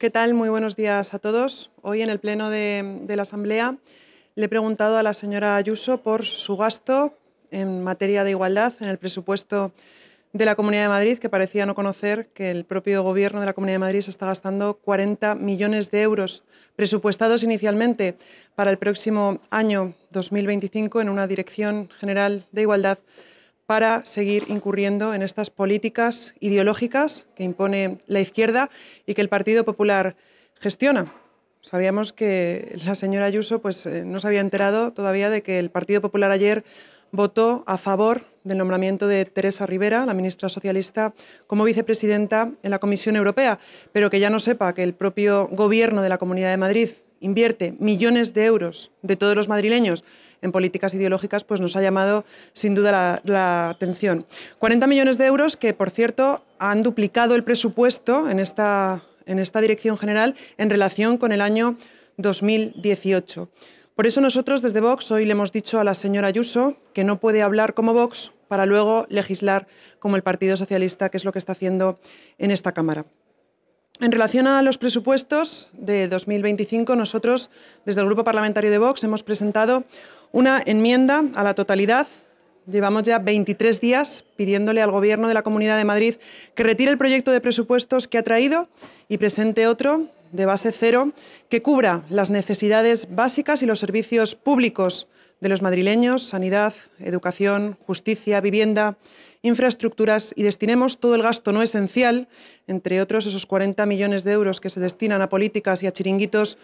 ¿Qué tal? Muy buenos días a todos. Hoy en el Pleno de, la Asamblea le he preguntado a la señora Ayuso por su gasto en materia de igualdad en el presupuesto de la Comunidad de Madrid, que parecía no conocer que el propio Gobierno de la Comunidad de Madrid está gastando 40 millones de euros presupuestados inicialmente para el próximo año 2025 en una Dirección General de Igualdad para seguir incurriendo en estas políticas ideológicas que impone la izquierda y que el Partido Popular gestiona. Sabíamos que la señora Ayuso pues, eh, no se había enterado todavía de que el Partido Popular ayer votó a favor del nombramiento de Teresa Rivera, la ministra socialista, como vicepresidenta en la Comisión Europea, pero que ya no sepa que el propio Gobierno de la Comunidad de Madrid invierte millones de euros de todos los madrileños en políticas ideológicas, pues nos ha llamado sin duda la, atención. 40 millones de euros que, por cierto, han duplicado el presupuesto en esta, en esta Dirección General en relación con el año 2018. Por eso nosotros desde Vox hoy le hemos dicho a la señora Ayuso que no puede hablar como Vox para luego legislar como el Partido Socialista, que es lo que está haciendo en esta Cámara. En relación a los presupuestos de 2025, nosotros desde el Grupo Parlamentario de Vox hemos presentado una enmienda a la totalidad. Llevamos ya 23 días pidiéndole al Gobierno de la Comunidad de Madrid que retire el proyecto de presupuestos que ha traído y presente otro de base cero que cubra las necesidades básicas y los servicios públicos de los madrileños, sanidad, educación, justicia, vivienda, infraestructuras y destinemos todo el gasto no esencial, entre otros esos 40 millones de euros que se destinan a políticas y a chiringuitos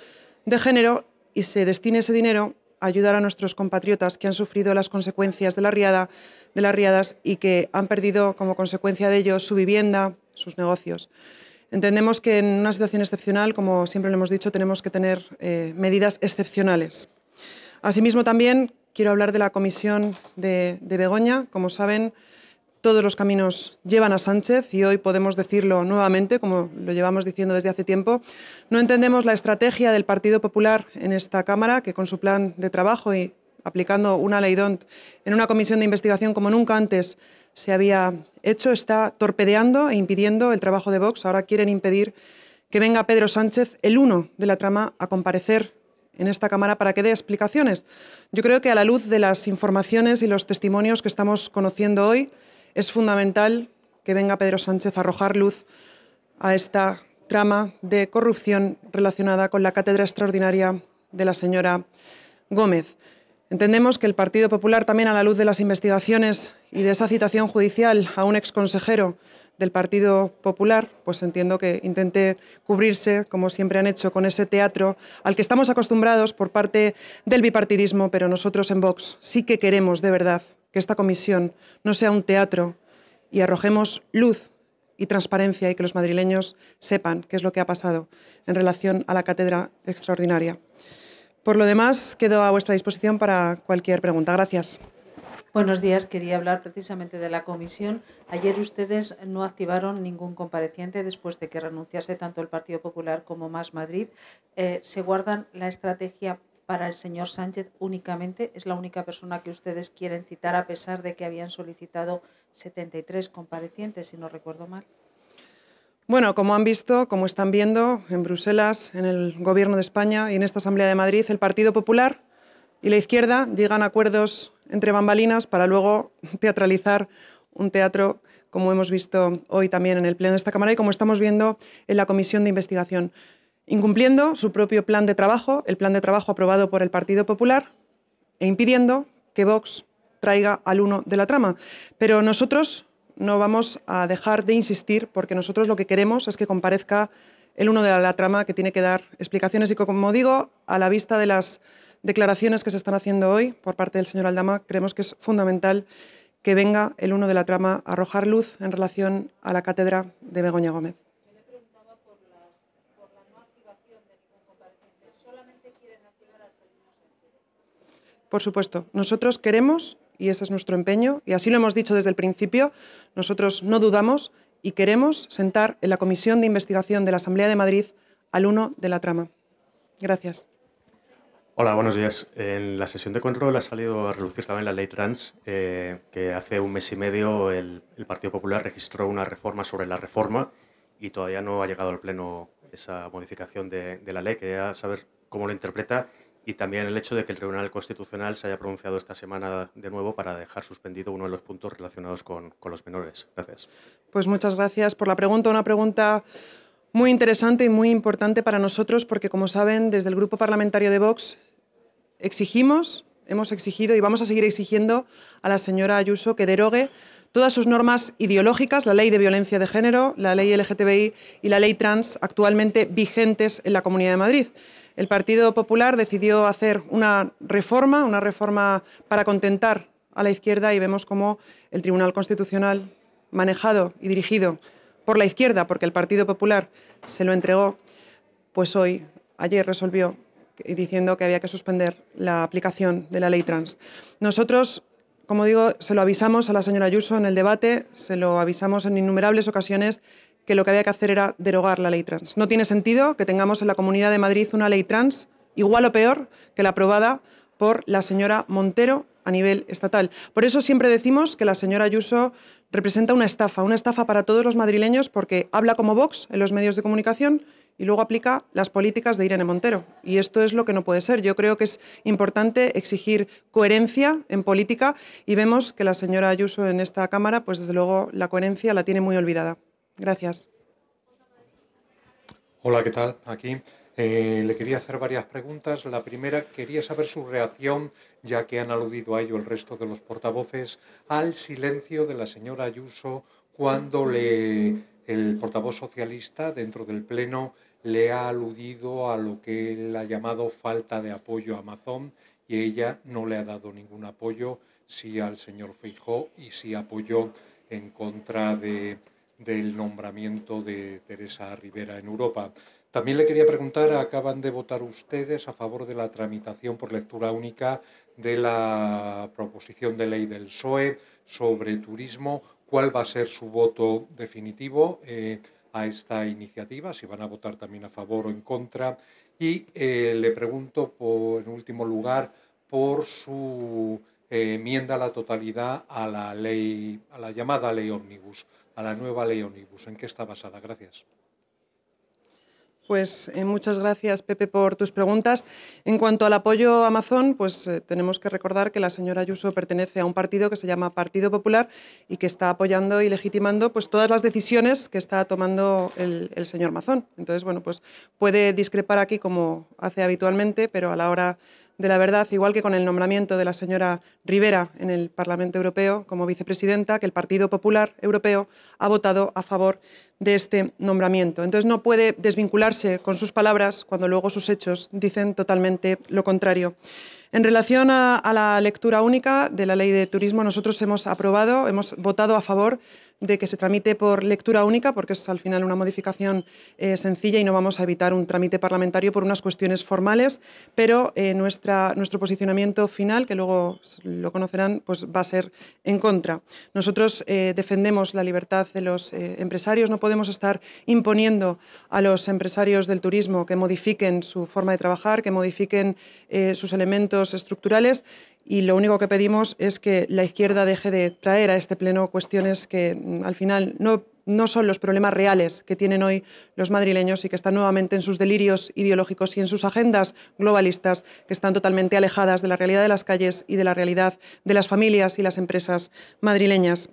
de género, y se destine ese dinero a ayudar a nuestros compatriotas que han sufrido las consecuencias de la riada, de las riadas y que han perdido como consecuencia de ello su vivienda, sus negocios. Entendemos que en una situación excepcional, como siempre lo hemos dicho, tenemos que tener eh, medidas excepcionales. Asimismo, también quiero hablar de la comisión de, Begoña. Como saben, todos los caminos llevan a Sánchez y hoy podemos decirlo nuevamente, como lo llevamos diciendo desde hace tiempo. No entendemos la estrategia del Partido Popular en esta Cámara, que con su plan de trabajo y aplicando una ley DONT en una comisión de investigación como nunca antes se había hecho, está torpedeando e impidiendo el trabajo de Vox. Ahora quieren impedir que venga Pedro Sánchez, el uno de la trama, a comparecer en esta Cámara para que dé explicaciones. Yo creo que a la luz de las informaciones y los testimonios que estamos conociendo hoy, es fundamental que venga Pedro Sánchez a arrojar luz a esta trama de corrupción relacionada con la cátedra extraordinaria de la señora Gómez. Entendemos que el Partido Popular también, a la luz de las investigaciones y de esa citación judicial a un exconsejero del Partido Popular, pues entiendo que intente cubrirse, como siempre han hecho, con ese teatro al que estamos acostumbrados por parte del bipartidismo, pero nosotros en Vox sí que queremos de verdad que esta comisión no sea un teatro y arrojemos luz y transparencia y que los madrileños sepan qué es lo que ha pasado en relación a la cátedra extraordinaria. Por lo demás, quedo a vuestra disposición para cualquier pregunta. Gracias. Buenos días, quería hablar precisamente de la comisión. Ayer ustedes no activaron ningún compareciente después de que renunciase tanto el Partido Popular como Más Madrid. Eh, ¿Se guardan la estrategia para el señor Sánchez únicamente? ¿Es la única persona que ustedes quieren citar a pesar de que habían solicitado 73 comparecientes, si no recuerdo mal? Bueno, como han visto, como están viendo en Bruselas, en el Gobierno de España y en esta Asamblea de Madrid, el Partido Popular y la izquierda llegan acuerdos entre bambalinas para luego teatralizar un teatro como hemos visto hoy también en el Pleno de esta Cámara y como estamos viendo en la Comisión de Investigación, incumpliendo su propio plan de trabajo, el plan de trabajo aprobado por el Partido Popular, e impidiendo que Vox traiga al uno de la trama. Pero nosotros no vamos a dejar de insistir porque nosotros lo que queremos es que comparezca el uno de la trama que tiene que dar explicaciones y, como digo, a la vista de las declaraciones que se están haciendo hoy por parte del señor Aldama, creemos que es fundamental que venga el uno de la trama a arrojar luz en relación a la cátedra de Begoña Gómez. Por supuesto, nosotros queremos, y ese es nuestro empeño, y así lo hemos dicho desde el principio, nosotros no dudamos y queremos sentar en la Comisión de Investigación de la Asamblea de Madrid al uno de la trama. Gracias. Hola, buenos días. En la sesión de control ha salido a relucir también la ley trans, eh, que hace un mes y medio el, Partido Popular registró una reforma sobre la reforma y todavía no ha llegado al Pleno esa modificación de, la ley. Quería saber cómo lo interpreta y también el hecho de que el Tribunal Constitucional se haya pronunciado esta semana de nuevo para dejar suspendido uno de los puntos relacionados con, con los menores. Gracias. Pues muchas gracias por la pregunta. Una pregunta muy interesante y muy importante para nosotros porque, como saben, desde el Grupo Parlamentario de Vox Exigimos, hemos exigido y vamos a seguir exigiendo a la señora Ayuso que derogue todas sus normas ideológicas, la ley de violencia de género, la ley LGTBI y la ley trans actualmente vigentes en la Comunidad de Madrid. El Partido Popular decidió hacer una reforma, una reforma para contentar a la izquierda y vemos cómo el Tribunal Constitucional, manejado y dirigido por la izquierda, porque el Partido Popular se lo entregó, pues hoy, ayer resolvió diciendo que había que suspender la aplicación de la ley trans. Nosotros, como digo, se lo avisamos a la señora Ayuso en el debate, se lo avisamos en innumerables ocasiones que lo que había que hacer era derogar la ley trans. No tiene sentido que tengamos en la Comunidad de Madrid una ley trans igual o peor que la aprobada por la señora Montero a nivel estatal. Por eso siempre decimos que la señora Ayuso representa una estafa, una estafa para todos los madrileños porque habla como Vox en los medios de comunicación y luego aplica las políticas de Irene Montero. Y esto es lo que no puede ser. Yo creo que es importante exigir coherencia en política y vemos que la señora Ayuso en esta Cámara, pues desde luego la coherencia la tiene muy olvidada. Gracias. Hola, ¿qué tal? Aquí. Eh, le quería hacer varias preguntas. La primera, quería saber su reacción, ya que han aludido a ello el resto de los portavoces, al silencio de la señora Ayuso cuando le el portavoz socialista dentro del Pleno le ha aludido a lo que él ha llamado falta de apoyo a Amazon y ella no le ha dado ningún apoyo, sí al señor Feijó y sí apoyó en contra de, del nombramiento de Teresa Rivera en Europa. También le quería preguntar, acaban de votar ustedes a favor de la tramitación por lectura única de la proposición de ley del SOE sobre turismo cuál va a ser su voto definitivo eh, a esta iniciativa, si van a votar también a favor o en contra. Y eh, le pregunto, en último lugar, por su eh, enmienda a la totalidad a la ley, a la llamada ley ómnibus, a la nueva ley ómnibus. ¿En qué está basada? Gracias. Pues eh, muchas gracias, Pepe, por tus preguntas. En cuanto al apoyo a Amazon, pues eh, tenemos que recordar que la señora Ayuso pertenece a un partido que se llama Partido Popular y que está apoyando y legitimando pues, todas las decisiones que está tomando el, el señor Mazón. Entonces, bueno, pues puede discrepar aquí como hace habitualmente, pero a la hora de la verdad, igual que con el nombramiento de la señora Rivera en el Parlamento Europeo como vicepresidenta, que el Partido Popular Europeo ha votado a favor de este nombramiento. Entonces no puede desvincularse con sus palabras cuando luego sus hechos dicen totalmente lo contrario. En relación a, la lectura única de la ley de turismo, nosotros hemos aprobado, hemos votado a favor de que se tramite por lectura única, porque es al final una modificación eh, sencilla y no vamos a evitar un trámite parlamentario por unas cuestiones formales, pero eh, nuestra, nuestro posicionamiento final, que luego lo conocerán, pues va a ser en contra. Nosotros eh, defendemos la libertad de los empresarios, no podemos estar imponiendo a los empresarios del turismo que modifiquen su forma de trabajar, que modifiquen sus elementos estructurales y lo único que pedimos es que la izquierda deje de traer a este pleno cuestiones que mm, al final no, no son los problemas reales que tienen hoy los madrileños y que están nuevamente en sus delirios ideológicos y en sus agendas globalistas que están totalmente alejadas de la realidad de las calles y de la realidad de las familias y las empresas madrileñas.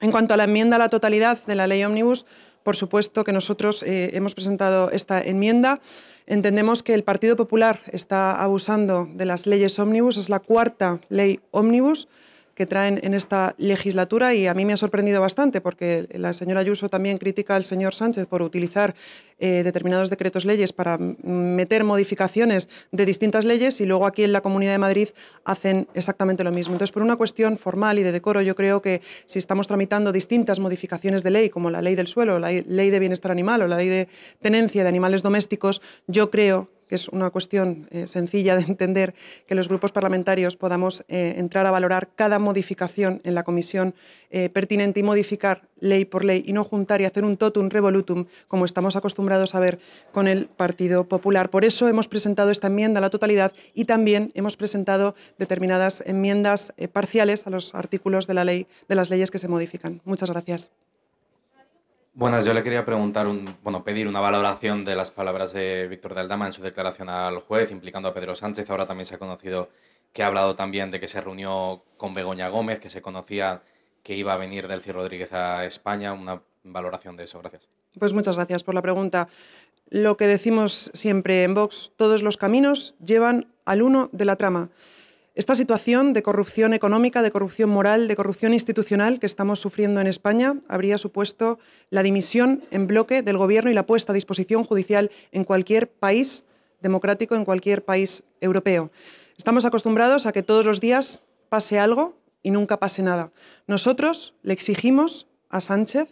En cuanto a la enmienda a la totalidad de la ley Omnibus, por supuesto que nosotros eh, hemos presentado esta enmienda. Entendemos que el Partido Popular está abusando de las leyes ómnibus, es la cuarta ley ómnibus que traen en esta legislatura y a mí me ha sorprendido bastante porque la señora Ayuso también critica al señor Sánchez por utilizar eh, determinados decretos leyes para meter modificaciones de distintas leyes y luego aquí en la Comunidad de Madrid hacen exactamente lo mismo. Entonces, por una cuestión formal y de decoro, yo creo que si estamos tramitando distintas modificaciones de ley, como la ley del suelo, la ley de bienestar animal o la ley de tenencia de animales domésticos, yo creo que es una cuestión eh, sencilla de entender, que los grupos parlamentarios podamos eh, entrar a valorar cada modificación en la comisión eh, pertinente y modificar ley por ley y no juntar y hacer un totum revolutum como estamos acostumbrados a ver con el Partido Popular. Por eso hemos presentado esta enmienda a la totalidad y también hemos presentado determinadas enmiendas parciales a los artículos de, la ley, de las leyes que se modifican. Muchas gracias. Buenas, yo le quería preguntar, un, bueno, pedir una valoración de las palabras de Víctor de Aldama en su declaración al juez, implicando a Pedro Sánchez. Ahora también se ha conocido que ha hablado también de que se reunió con Begoña Gómez, que se conocía que iba a venir Delcy Rodríguez a España. Una valoración de eso, gracias. Pues muchas gracias por la pregunta. Lo que decimos siempre en Vox, todos los caminos llevan al uno de la trama. Esta situación de corrupción económica, de corrupción moral, de corrupción institucional que estamos sufriendo en España habría supuesto la dimisión en bloque del Gobierno y la puesta a disposición judicial en cualquier país democrático, en cualquier país europeo. Estamos acostumbrados a que todos los días pase algo y nunca pase nada. Nosotros le exigimos a Sánchez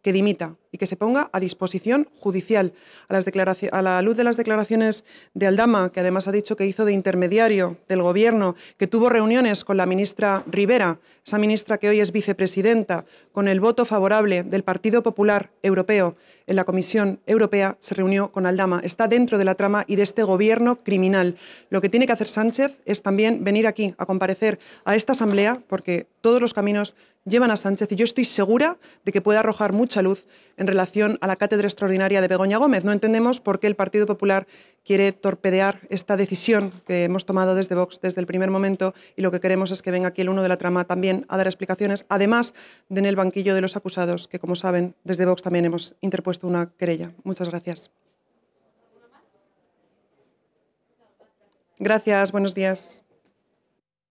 que dimita, y que se ponga a disposición judicial. A, las a, la luz de las declaraciones de Aldama, que además ha dicho que hizo de intermediario del Gobierno, que tuvo reuniones con la ministra Rivera, esa ministra que hoy es vicepresidenta, con el voto favorable del Partido Popular Europeo en la Comisión Europea, se reunió con Aldama. Está dentro de la trama y de este Gobierno criminal. Lo que tiene que hacer Sánchez es también venir aquí a comparecer a esta Asamblea, porque todos los caminos llevan a Sánchez y yo estoy segura de que puede arrojar mucha luz en relación a la cátedra extraordinaria de Begoña Gómez. No entendemos por qué el Partido Popular quiere torpedear esta decisión que hemos tomado desde Vox desde el primer momento y lo que queremos es que venga aquí el uno de la trama también a dar explicaciones, además de en el banquillo de los acusados, que como saben, desde Vox también hemos interpuesto una querella. Muchas gracias. Gracias, buenos días.